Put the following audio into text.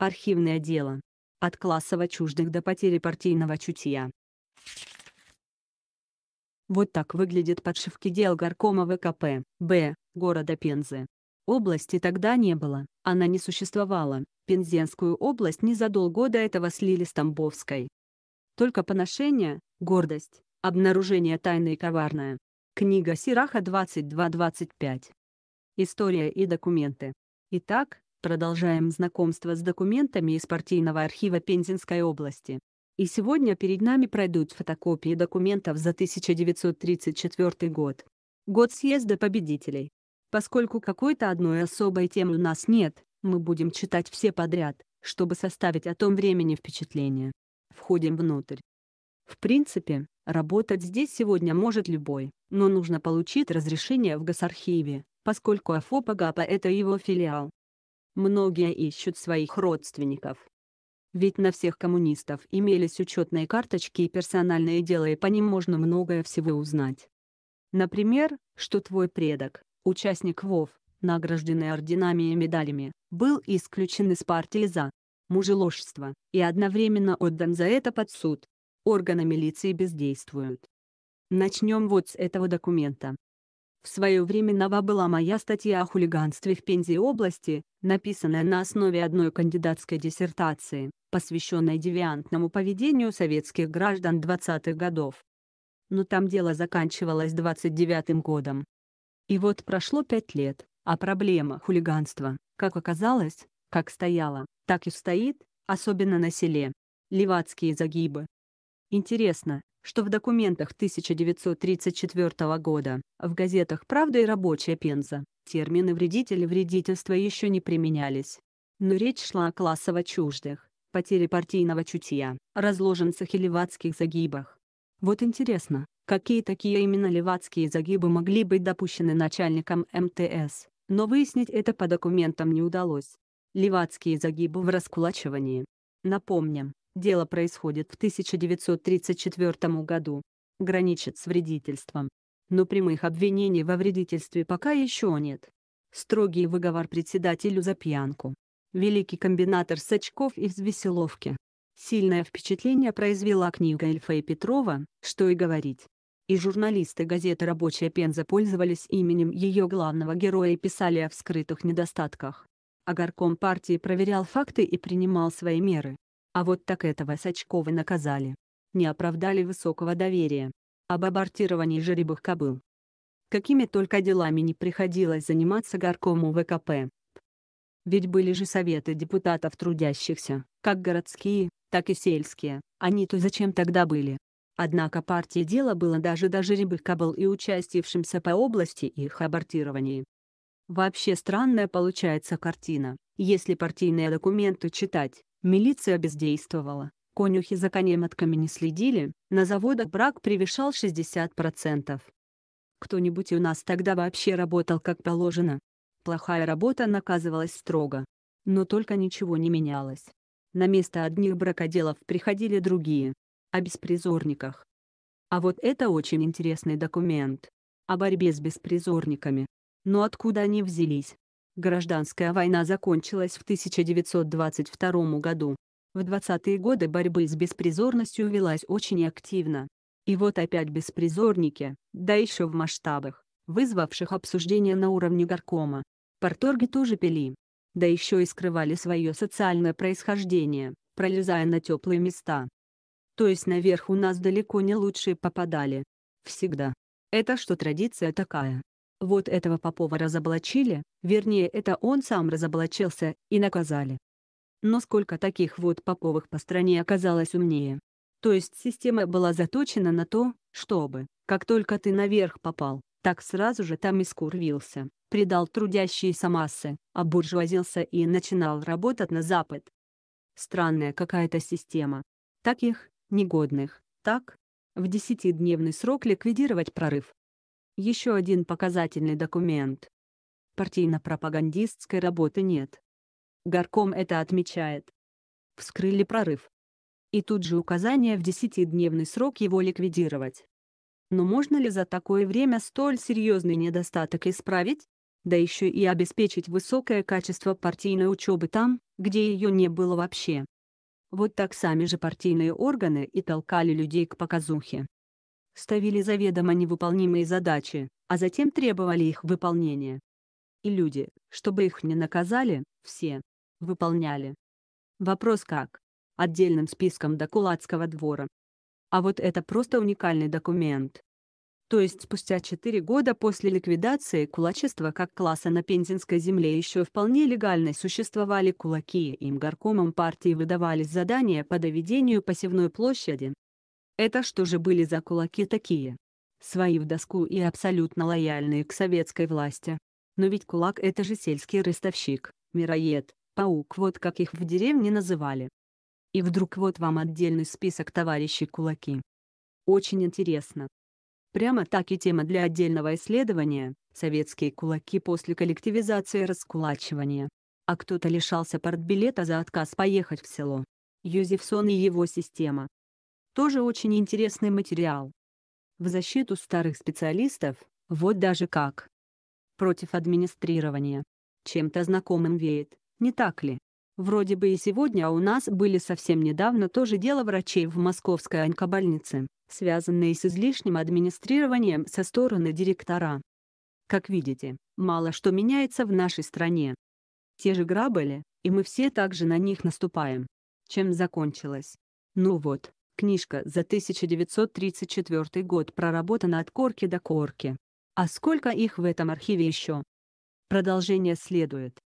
Архивное дело. От классово чуждых до потери партийного чутья. Вот так выглядят подшивки дел горкома ВКП, Б, города Пензы. Области тогда не было, она не существовала, Пензенскую область незадолго до этого слили с Тамбовской. Только поношение, гордость, обнаружение тайны и коварное. Книга Сираха 22-25. История и документы. Итак, Продолжаем знакомство с документами из партийного архива Пензенской области. И сегодня перед нами пройдут фотокопии документов за 1934 год. Год съезда победителей. Поскольку какой-то одной особой темы у нас нет, мы будем читать все подряд, чтобы составить о том времени впечатление. Входим внутрь. В принципе, работать здесь сегодня может любой, но нужно получить разрешение в госархиве, поскольку АФОП АГАПа — это его филиал. Многие ищут своих родственников. Ведь на всех коммунистов имелись учетные карточки и персональные дела и по ним можно многое всего узнать. Например, что твой предок, участник ВОВ, награжденный орденами и медалями, был исключен из партии за мужеложство и одновременно отдан за это под суд. Органы милиции бездействуют. Начнем вот с этого документа. В свое время нова была моя статья о хулиганстве в Пензе области, написанная на основе одной кандидатской диссертации, посвященной девиантному поведению советских граждан 20-х годов. Но там дело заканчивалось 29-м годом. И вот прошло пять лет, а проблема хулиганства, как оказалось, как стояла, так и стоит, особенно на селе. Левацкие загибы. Интересно, что в документах 1934 года, в газетах «Правда» и «Рабочая пенза» термины «вредитель» и «вредительство» еще не применялись. Но речь шла о классово чуждых, потере партийного чутья, разложенцах и левацких загибах. Вот интересно, какие такие именно левацкие загибы могли быть допущены начальником МТС, но выяснить это по документам не удалось. Левацкие загибы в раскулачивании. Напомним, Дело происходит в 1934 году, граничит с вредительством. Но прямых обвинений во вредительстве пока еще нет. Строгий выговор председателю за пьянку. Великий комбинатор Сачков из Веселовки. Сильное впечатление произвела книга Эльфа Петрова, что и говорить и журналисты газеты «Рабочая Пенза» пользовались именем ее главного героя и писали о вскрытых недостатках. А горком партии проверял факты и принимал свои меры. А вот так этого Сачкова наказали. Не оправдали высокого доверия. Об абортировании жеребых кобыл. Какими только делами не приходилось заниматься горкому ВКП. Ведь были же советы депутатов трудящихся, как городские, так и сельские, они-то зачем тогда были? Однако партии дело было даже до жеребых кобыл и участившимся по области их абортировании. Вообще странная получается картина, если партийные документы читать. Милиция бездействовала. Конюхи за конемотками не следили, на заводах брак превышал 60%. Кто-нибудь у нас тогда вообще работал как положено. Плохая работа наказывалась строго. Но только ничего не менялось. На место одних бракоделов приходили другие. О беспризорниках. А вот это очень интересный документ. О борьбе с беспризорниками. Но откуда они взялись? Гражданская война закончилась в 1922 году. В 20-е годы борьбы с беспризорностью велась очень активно. И вот опять беспризорники, да еще в масштабах, вызвавших обсуждение на уровне горкома. Порторги тоже пили. Да еще и скрывали свое социальное происхождение, пролезая на теплые места. То есть наверх у нас далеко не лучшие попадали. Всегда. Это что традиция такая. Вот этого Попова разоблачили, вернее, это он сам разоблачился, и наказали. Но сколько таких вот Поповых по стране оказалось умнее. То есть система была заточена на то, чтобы, как только ты наверх попал, так сразу же там и предал трудящиеся массы, обуржуазился и начинал работать на Запад. Странная какая-то система. Таких, негодных, так, в десятидневный срок ликвидировать прорыв, еще один показательный документ. Партийно-пропагандистской работы нет. Горком это отмечает. Вскрыли прорыв. И тут же указание в десятидневный срок его ликвидировать. Но можно ли за такое время столь серьезный недостаток исправить? Да еще и обеспечить высокое качество партийной учебы там, где ее не было вообще. Вот так сами же партийные органы и толкали людей к показухе ставили заведомо невыполнимые задачи, а затем требовали их выполнения. И люди, чтобы их не наказали, все выполняли. Вопрос как? Отдельным списком до кулацкого двора. А вот это просто уникальный документ. То есть спустя 4 года после ликвидации кулачества как класса на Пензенской земле еще вполне легально существовали кулаки, им горкомом партии выдавались задания по доведению посевной площади, это что же были за кулаки такие? Свои в доску и абсолютно лояльные к советской власти. Но ведь кулак — это же сельский ростовщик, мироед, паук, вот как их в деревне называли. И вдруг вот вам отдельный список товарищей кулаки. Очень интересно. Прямо так и тема для отдельного исследования – советские кулаки после коллективизации раскулачивания. А кто-то лишался партбилета за отказ поехать в село. Юзефсон и его система. Тоже очень интересный материал. В защиту старых специалистов, вот даже как. Против администрирования. Чем-то знакомым веет, не так ли? Вроде бы и сегодня а у нас были совсем недавно тоже дело врачей в московской онкобольнице, связанные с излишним администрированием со стороны директора. Как видите, мало что меняется в нашей стране. Те же грабли, и мы все также на них наступаем. Чем закончилось? Ну вот, Книжка за 1934 год проработана от корки до корки. А сколько их в этом архиве еще? Продолжение следует.